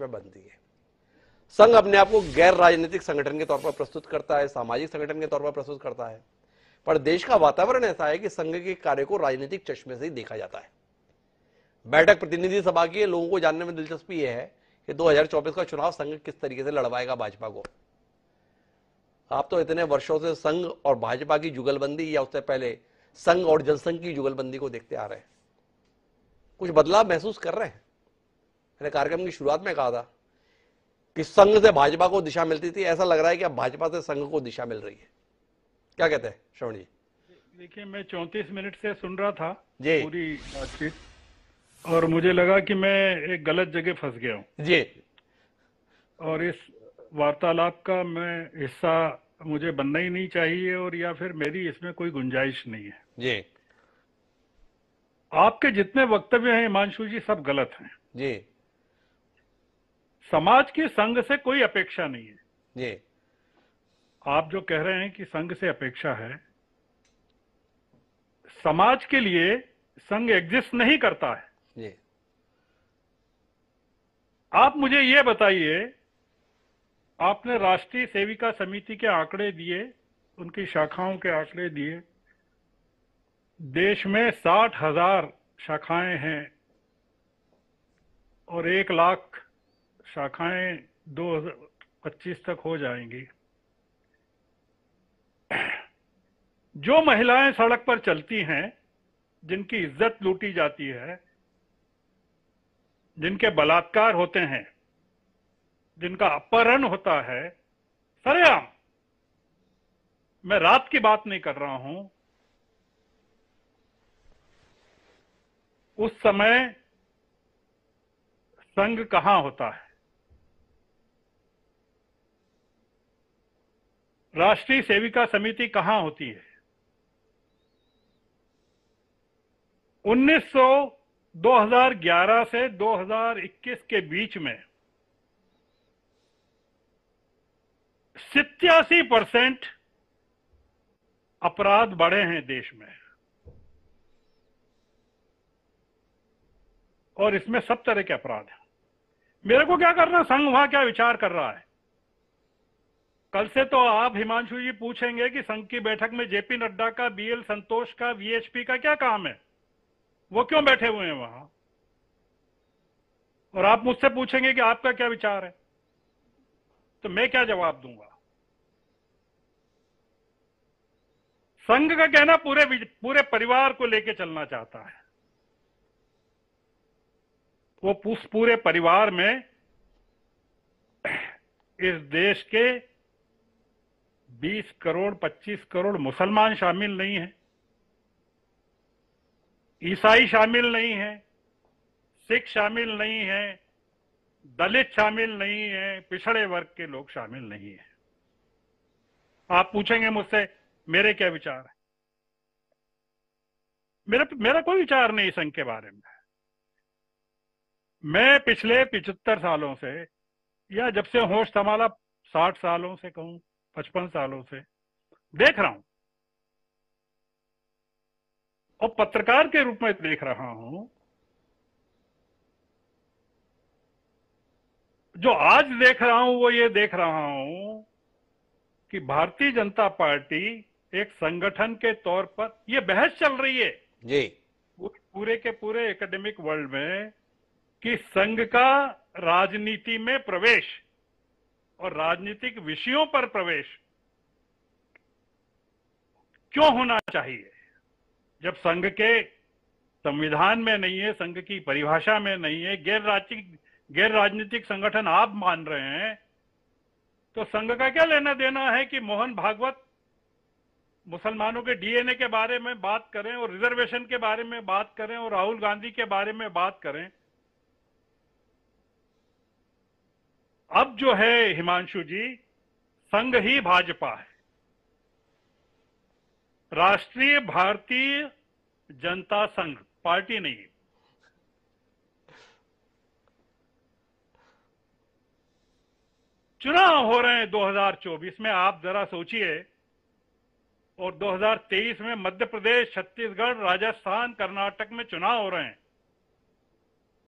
में बनती है संघ अपने आप को गैर राजनीतिक संगठन के तौर पर प्रस्तुत करता है सामाजिक संगठन के तौर पर प्रस्तुत करता है पर देश का वातावरण ऐसा है कि संघ के कार्य को राजनीतिक चश्मे से ही देखा जाता है बैठक प्रतिनिधि सभा की लोगों को जानने में दिलचस्पी यह है कि 2024 का चुनाव संघ किस तरीके से लड़वाएगा भाजपा को आप तो इतने वर्षों से संघ और भाजपा की जुगलबंदी या उससे पहले संघ और जनसंघ की जुगलबंदी को देखते आ रहे हैं कुछ बदलाव महसूस कर रहे हैं मैंने कार्यक्रम की शुरुआत में कहा था कि संघ से भाजपा को दिशा मिलती थी ऐसा लग रहा है कि अब भाजपा से संघ को दिशा मिल रही है क्या कहते हैं श्रवण जी देखिए मैं चौंतीस मिनट से सुन रहा था जी पूरी बातचीत और मुझे लगा कि मैं एक गलत जगह फंस गया हूँ जी और इस वार्तालाप का मैं हिस्सा मुझे बनना ही नहीं चाहिए और या फिर मेरी इसमें कोई गुंजाइश नहीं है जी आपके जितने वक्तव्य हैं हिमांशु जी सब गलत हैं जी समाज की संघ से कोई अपेक्षा नहीं है जी आप जो कह रहे हैं कि संघ से अपेक्षा है समाज के लिए संघ एग्जिस्ट नहीं करता है जी आप मुझे ये बताइए आपने राष्ट्रीय सेविका समिति के आंकड़े दिए उनकी शाखाओं के आंकड़े दिए देश में साठ हजार शाखाएं हैं और एक लाख शाखाएं 2025 तक हो जाएंगी जो महिलाएं सड़क पर चलती हैं जिनकी इज्जत लूटी जाती है जिनके बलात्कार होते हैं जिनका अपहरण होता है सरेआम मैं रात की बात नहीं कर रहा हूं उस समय संघ कहां होता है राष्ट्रीय सेविका समिति कहां होती है 1900-2011 से 2021 के बीच में सितयासी परसेंट अपराध बढ़े हैं देश में और इसमें सब तरह के अपराध हैं मेरे को क्या करना संघ वहां क्या विचार कर रहा है कल से तो आप हिमांशु जी पूछेंगे कि संघ की बैठक में जेपी नड्डा का बीएल संतोष का वीएचपी का क्या काम है वो क्यों बैठे हुए हैं वहां और आप मुझसे पूछेंगे कि आपका क्या विचार है तो मैं क्या जवाब दूंगा संघ का कहना पूरे पूरे परिवार को लेकर चलना चाहता है वो पूरे परिवार में इस देश के 20 करोड़ 25 करोड़ मुसलमान शामिल नहीं है ईसाई शामिल नहीं है सिख शामिल नहीं है दलित शामिल नहीं है पिछड़े वर्ग के लोग शामिल नहीं है आप पूछेंगे मुझसे मेरे क्या विचार है मेरा मेरा कोई विचार नहीं संघ के बारे में मैं पिछले पिछहत्तर सालों से या जब से होश संभाला साठ सालों से कहूं पचपन सालों से देख रहा हूं और पत्रकार के रूप में देख रहा हूं जो आज देख रहा हूं वो ये देख रहा हूं कि भारतीय जनता पार्टी एक संगठन के तौर पर ये बहस चल रही है जी पूरे के पूरे एकेडमिक वर्ल्ड में कि संघ का राजनीति में प्रवेश और राजनीतिक विषयों पर प्रवेश क्यों होना चाहिए जब संघ के संविधान में नहीं है संघ की परिभाषा में नहीं है गैर राजनीतिक गैर राजनीतिक संगठन आप मान रहे हैं तो संघ का क्या लेना देना है कि मोहन भागवत मुसलमानों के डीएनए के बारे में बात करें और रिजर्वेशन के बारे में बात करें और राहुल गांधी के बारे में बात करें अब जो है हिमांशु जी संघ ही भाजपा है राष्ट्रीय भारतीय जनता संघ पार्टी नहीं चुनाव हो रहे हैं 2024 में आप जरा सोचिए और 2023 में मध्य प्रदेश छत्तीसगढ़ राजस्थान कर्नाटक में चुनाव हो रहे हैं